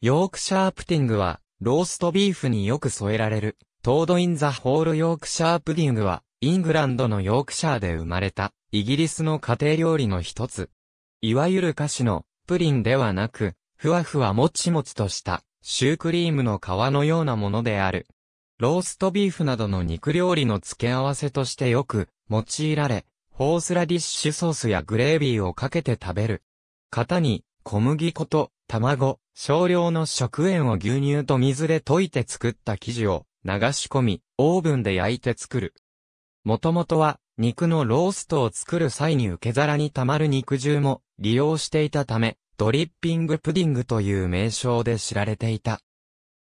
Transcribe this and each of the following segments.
ヨークシャープティングは、ローストビーフによく添えられる。トード・イン・ザ・ホール・ヨークシャープディングは、イングランドのヨークシャーで生まれた、イギリスの家庭料理の一つ。いわゆる菓子の、プリンではなく、ふわふわもちもちとした、シュークリームの皮のようなものである。ローストビーフなどの肉料理の付け合わせとしてよく用いられ、ホースラディッシュソースやグレービーをかけて食べる。型に小麦粉と卵、少量の食塩を牛乳と水で溶いて作った生地を流し込み、オーブンで焼いて作る。もともとは、肉のローストを作る際に受け皿に溜まる肉汁も利用していたため、ドリッピングプディングという名称で知られていた。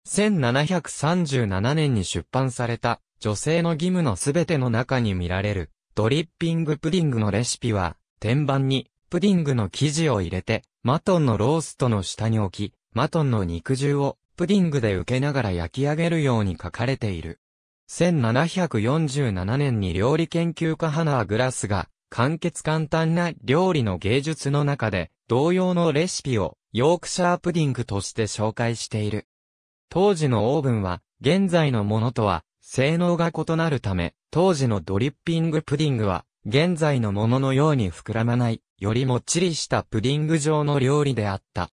1737年に出版された、女性の義務のすべての中に見られる、ドリッピングプディングのレシピは、天板に、プディングの生地を入れて、マトンのローストの下に置き、マトンの肉汁をプディングで受けながら焼き上げるように書かれている。1747年に料理研究家ハナー・グラスが、簡潔簡単な料理の芸術の中で、同様のレシピをヨークシャープディングとして紹介している。当時のオーブンは、現在のものとは、性能が異なるため、当時のドリッピングプディングは、現在のもののように膨らまない、よりもっちりしたプディング状の料理であった。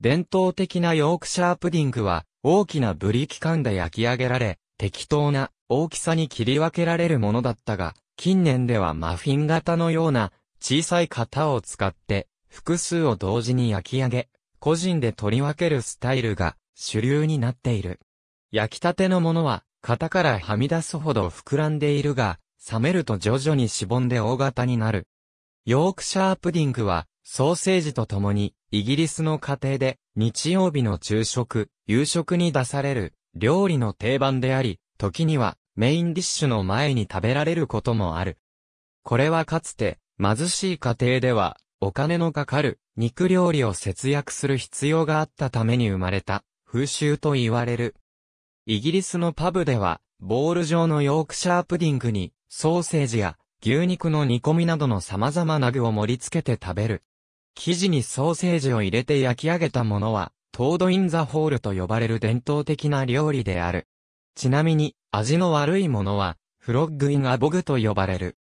伝統的なヨークシャープディングは、大きなブリキ缶で焼き上げられ、適当な大きさに切り分けられるものだったが、近年ではマフィン型のような小さい型を使って複数を同時に焼き上げ、個人で取り分けるスタイルが主流になっている。焼きたてのものは型からはみ出すほど膨らんでいるが、冷めると徐々にしぼんで大型になる。ヨークシャープディングはソーセージと共にイギリスの家庭で日曜日の昼食、夕食に出される料理の定番であり、時にはメインディッシュの前に食べられることもある。これはかつて貧しい家庭ではお金のかかる肉料理を節約する必要があったために生まれた風習と言われる。イギリスのパブではボール状のヨークシャープディングにソーセージや牛肉の煮込みなどの様々な具を盛り付けて食べる生地にソーセージを入れて焼き上げたものは、トードインザホールと呼ばれる伝統的な料理である。ちなみに、味の悪いものは、フロッグインアボグと呼ばれる。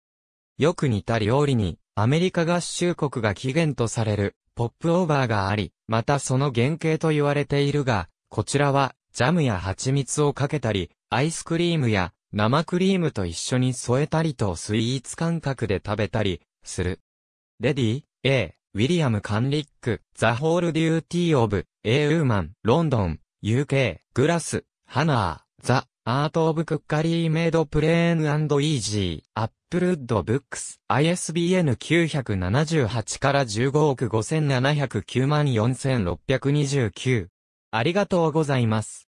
よく似た料理に、アメリカ合衆国が起源とされる、ポップオーバーがあり、またその原型と言われているが、こちらは、ジャムや蜂蜜をかけたり、アイスクリームや生クリームと一緒に添えたりとスイーツ感覚で食べたりする。レディー、A。ウィリアム・カンリック、ザ・ホール・デューティー・オブ、エーウーマン、ロンドン、UK、グラス、ハナー、ザ・アート・オブ・クッカリー・メイド・プレーン・アンド・イージー、アップル・ウッド・ブックス、ISBN 978から15億5709万4629。ありがとうございます。